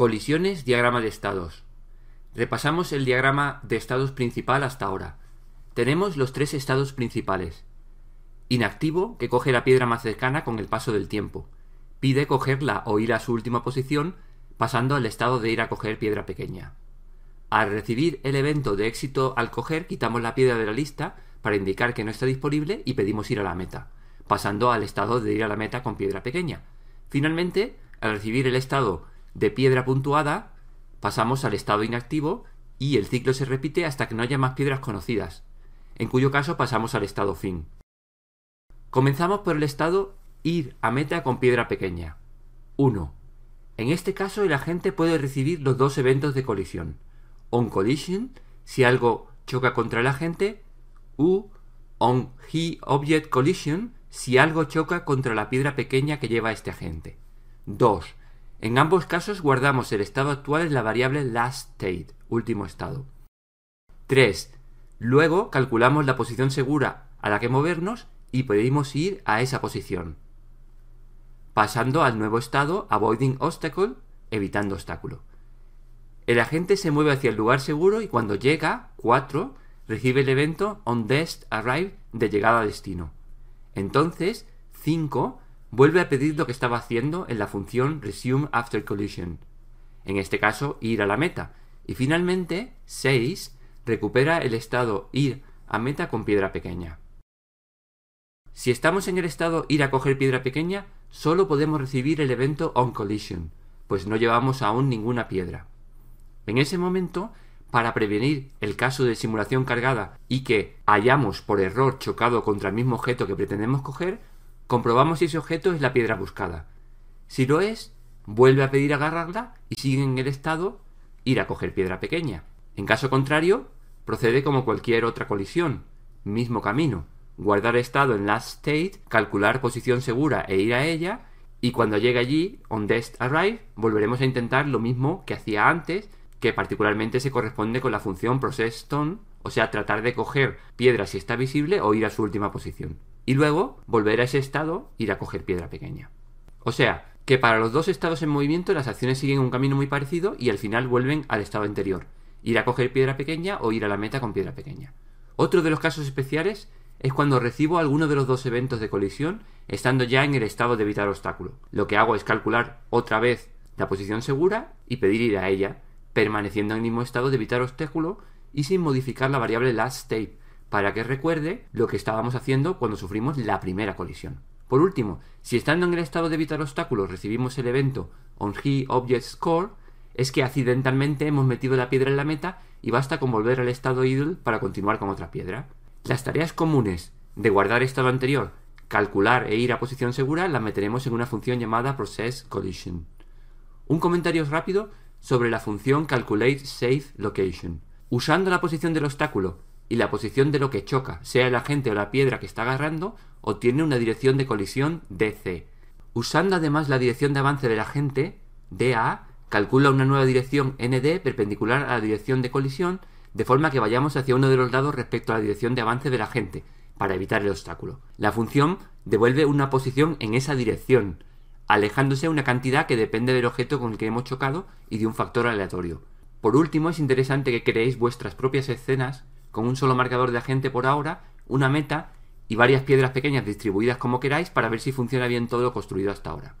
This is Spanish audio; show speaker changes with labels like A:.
A: Colisiones, diagrama de estados. Repasamos el diagrama de estados principal hasta ahora. Tenemos los tres estados principales. Inactivo, que coge la piedra más cercana con el paso del tiempo. Pide cogerla o ir a su última posición, pasando al estado de ir a coger piedra pequeña. Al recibir el evento de éxito al coger, quitamos la piedra de la lista para indicar que no está disponible y pedimos ir a la meta, pasando al estado de ir a la meta con piedra pequeña. Finalmente, al recibir el estado de piedra puntuada pasamos al estado inactivo y el ciclo se repite hasta que no haya más piedras conocidas, en cuyo caso pasamos al estado fin. Comenzamos por el estado ir a meta con piedra pequeña. 1. En este caso el agente puede recibir los dos eventos de colisión. On collision, si algo choca contra el agente, u on he object collision, si algo choca contra la piedra pequeña que lleva este agente. 2. En ambos casos guardamos el estado actual en la variable last state, último estado. 3. Luego calculamos la posición segura a la que movernos y podemos ir a esa posición. Pasando al nuevo estado avoiding obstacle, evitando obstáculo. El agente se mueve hacia el lugar seguro y cuando llega, 4, recibe el evento on death arrive de llegada a destino. Entonces, 5 vuelve a pedir lo que estaba haciendo en la función resume after collision. En este caso, ir a la meta. Y finalmente, 6 recupera el estado ir a meta con piedra pequeña. Si estamos en el estado ir a coger piedra pequeña, solo podemos recibir el evento on collision, pues no llevamos aún ninguna piedra. En ese momento, para prevenir el caso de simulación cargada y que hayamos por error chocado contra el mismo objeto que pretendemos coger, comprobamos si ese objeto es la piedra buscada. Si lo es, vuelve a pedir agarrarla y sigue en el estado ir a coger piedra pequeña. En caso contrario, procede como cualquier otra colisión, mismo camino, guardar estado en last state, calcular posición segura e ir a ella, y cuando llegue allí, on death arrive, volveremos a intentar lo mismo que hacía antes, que particularmente se corresponde con la función process stone, o sea, tratar de coger piedra si está visible o ir a su última posición y luego volver a ese estado ir a coger piedra pequeña. O sea, que para los dos estados en movimiento las acciones siguen un camino muy parecido y al final vuelven al estado anterior, ir a coger piedra pequeña o ir a la meta con piedra pequeña. Otro de los casos especiales es cuando recibo alguno de los dos eventos de colisión estando ya en el estado de evitar obstáculo. Lo que hago es calcular otra vez la posición segura y pedir ir a ella, permaneciendo en el mismo estado de evitar obstáculo y sin modificar la variable last state, para que recuerde lo que estábamos haciendo cuando sufrimos la primera colisión. Por último, si estando en el estado de evitar obstáculos recibimos el evento On es que accidentalmente hemos metido la piedra en la meta y basta con volver al estado idle para continuar con otra piedra. Las tareas comunes de guardar estado anterior, calcular e ir a posición segura las meteremos en una función llamada processCollision. Un comentario rápido sobre la función calculateSafeLocation, Location. Usando la posición del obstáculo y la posición de lo que choca, sea el agente o la piedra que está agarrando, obtiene una dirección de colisión DC. Usando además la dirección de avance del agente, DA, calcula una nueva dirección ND perpendicular a la dirección de colisión, de forma que vayamos hacia uno de los lados respecto a la dirección de avance de la agente, para evitar el obstáculo. La función devuelve una posición en esa dirección, alejándose una cantidad que depende del objeto con el que hemos chocado y de un factor aleatorio. Por último, es interesante que creéis vuestras propias escenas con un solo marcador de agente por ahora, una meta y varias piedras pequeñas distribuidas como queráis para ver si funciona bien todo lo construido hasta ahora.